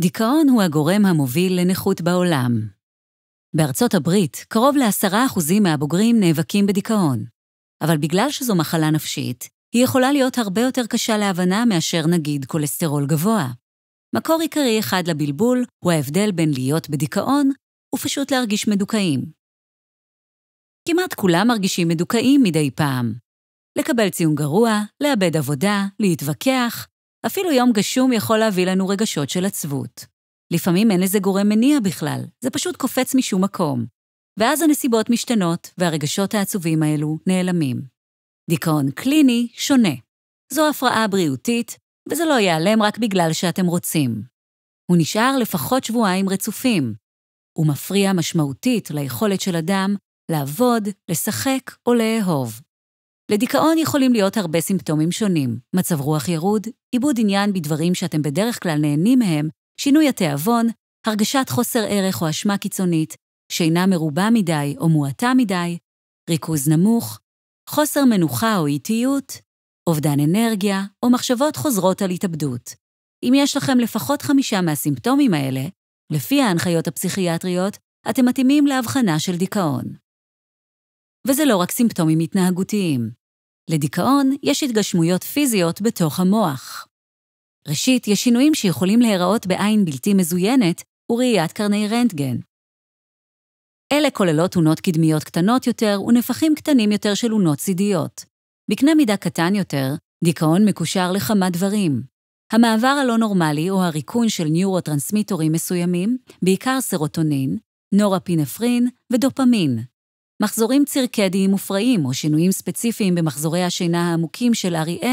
דיכאון הוא הגורם המוביל לנכות בעולם. בארצות הברית, קרוב ל-10% מהבוגרים נאבקים בדיכאון, אבל בגלל שזו מחלה נפשית, היא יכולה להיות הרבה יותר קשה להבנה מאשר נגיד כולסטרול גבוה. מקור עיקרי אחד לבלבול הוא ההבדל בין להיות בדיכאון ופשוט להרגיש מדוכאים. כמעט כולם מרגישים מדוכאים מדי פעם. לקבל ציון גרוע, לאבד עבודה, להתווכח, אפילו יום גשום יכול להביא לנו רגשות של עצבות. לפעמים אין לזה גורם מניע בכלל, זה פשוט קופץ משום מקום. ואז הנסיבות משתנות, והרגשות העצובים האלו נעלמים. דיכאון קליני שונה. זו הפרעה בריאותית, וזה לא ייעלם רק בגלל שאתם רוצים. הוא נשאר לפחות שבועיים רצופים. הוא מפריע משמעותית ליכולת של אדם לעבוד, לשחק או לאהוב. לדיכאון יכולים להיות הרבה סימפטומים שונים, מצב רוח ירוד, עיבוד עניין בדברים שאתם בדרך כלל נהנים מהם, שינוי התיאבון, הרגשת חוסר ערך או אשמה קיצונית, שינה מרובה מדי או מועטה מדי, ריכוז נמוך, חוסר מנוחה או איטיות, אובדן אנרגיה או מחשבות חוזרות על התאבדות. אם יש לכם לפחות חמישה מהסימפטומים האלה, לפי ההנחיות הפסיכיאטריות, אתם מתאימים להבחנה של דיכאון. וזה לא רק סימפטומים התנהגותיים. לדיכאון יש התגשמויות פיזיות בתוך המוח. ראשית, יש שינויים שיכולים להיראות בעין בלתי מזוינת וראיית קרני רנטגן. אלה כוללות אונות קדמיות קטנות יותר ונפחים קטנים יותר של אונות צידיות. בקנה מידה קטן יותר, דיכאון מקושר לכמה דברים. המעבר הלא נורמלי או הריקון של ניורוטרנסמיטורים מסוימים, בעיקר סרוטונין, נורפינפרין ודופמין, מחזורים צירקדיים מופרעים או שינויים ספציפיים במחזורי השינה העמוקים של REM,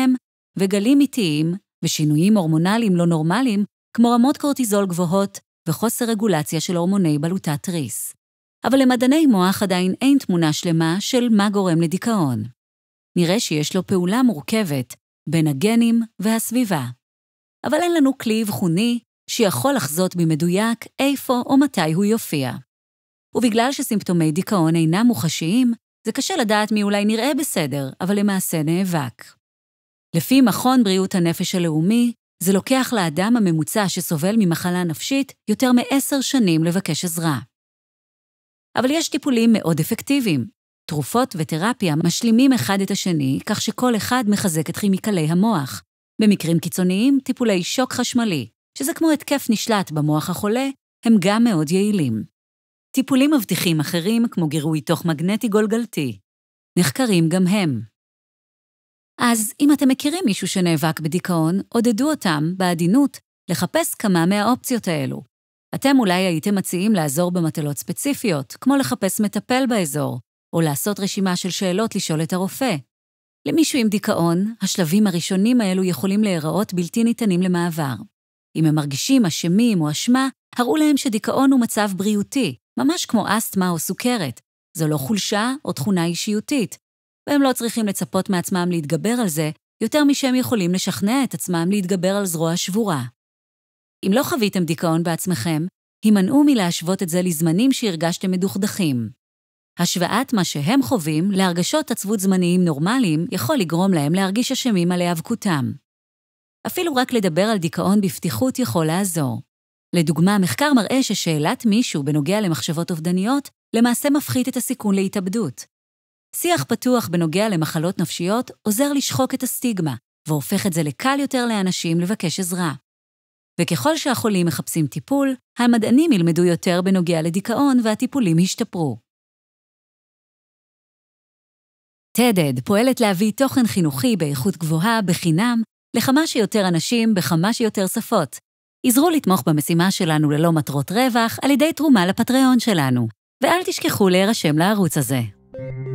וגלים איטיים ושינויים הורמונליים לא נורמליים, כמו רמות קורטיזול גבוהות וחוסר רגולציה של הורמוני בלוטת תריס. אבל למדעני מוח עדיין אין תמונה שלמה של מה גורם לדיכאון. נראה שיש לו פעולה מורכבת בין הגנים והסביבה. אבל אין לנו כלי אבחוני שיכול לחזות במדויק איפה או מתי הוא יופיע. ובגלל שסימפטומי דיכאון אינם מוחשיים, זה קשה לדעת מי אולי נראה בסדר, אבל למעשה נאבק. לפי מכון בריאות הנפש הלאומי, זה לוקח לאדם הממוצע שסובל ממחלה נפשית יותר מעשר שנים לבקש עזרה. אבל יש טיפולים מאוד אפקטיביים. תרופות ותרפיה משלימים אחד את השני, כך שכל אחד מחזק את כימיקלי המוח. במקרים קיצוניים, טיפולי שוק חשמלי, שזה כמו התקף נשלט במוח החולה, הם גם מאוד יעילים. טיפולים מבטיחים אחרים, כמו גירוי תוך מגנטי גולגלתי, נחקרים גם הם. אז אם אתם מכירים מישהו שנאבק בדיכאון, עודדו אותם, בעדינות, לחפש כמה מהאופציות האלו. אתם אולי הייתם מציעים לעזור במטלות ספציפיות, כמו לחפש מטפל באזור, או לעשות רשימה של שאלות לשאול את הרופא. למישהו עם דיכאון, השלבים הראשונים האלו יכולים להיראות בלתי ניתנים למעבר. אם הם מרגישים אשמים או אשמה, הראו להם שדיכאון הוא מצב בריאותי, ממש כמו אסתמה או סוכרת. זו לא חולשה או תכונה אישיותית, והם לא צריכים לצפות מעצמם להתגבר על זה, יותר משהם יכולים לשכנע את עצמם להתגבר על זרוע שבורה. אם לא חוויתם דיכאון בעצמכם, הימנעו מלהשוות את זה לזמנים שהרגשתם מדוכדכים. השוואת מה שהם חווים להרגשות עצבות זמניים נורמליים יכול לגרום להם להרגיש אשמים על היאבקותם. אפילו רק לדבר על דיכאון בפתיחות יכול לעזור. לדוגמה, מחקר מראה ששאלת מישהו בנוגע למחשבות אובדניות למעשה מפחית את הסיכון להתאבדות. שיח פתוח בנוגע למחלות נפשיות עוזר לשחוק את הסטיגמה, והופך את זה לקל יותר לאנשים לבקש עזרה. וככל שהחולים מחפשים טיפול, המדענים ילמדו יותר בנוגע לדיכאון והטיפולים ישתפרו. TEDED פועלת להביא תוכן חינוכי באיכות גבוהה, בחינם, לכמה שיותר אנשים בכמה שיותר שפות, עזרו לתמוך במשימה שלנו ללא מטרות רווח על ידי תרומה לפטריון שלנו, ואל תשכחו להירשם לערוץ הזה. thank you